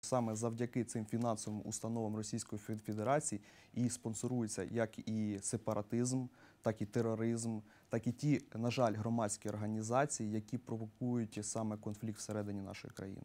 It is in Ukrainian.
Саме завдяки цим фінансовим установам Російської Федерації і спонсорується як і сепаратизм, так і тероризм, так і ті, на жаль, громадські організації, які провокують саме конфлікт всередині нашої країни.